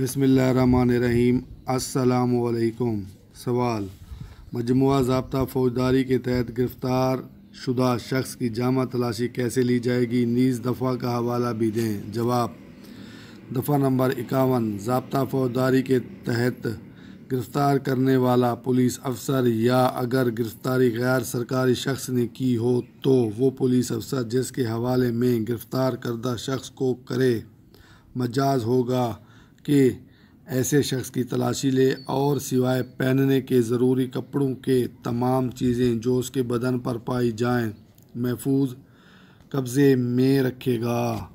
रहीम असलकुम सवाल मजमू जबता फ़ौजदारी के तहत गिरफ़्तार शुदा शख्स की जामा तलाशी कैसे ली जाएगी नीज़ दफ़ा का हवाला भी दें जवाब दफ़ा नंबर इक्यावन जबता फ़ौजदारी के तहत गिरफ़्तार करने वाला पुलिस अफसर या अगर गिरफ़्तारी गैर सरकारी शख्स ने की हो तो वो पुलिस अफसर जिसके हवाले में गिरफ़्तार करदा शख्स को करे मजाज होगा के ऐसे शख्स की तलाशी ले और सिवाय पहनने के ज़रूरी कपड़ों के तमाम चीज़ें जो उसके बदन पर पाई जाएं महफूज कब्ज़े में रखेगा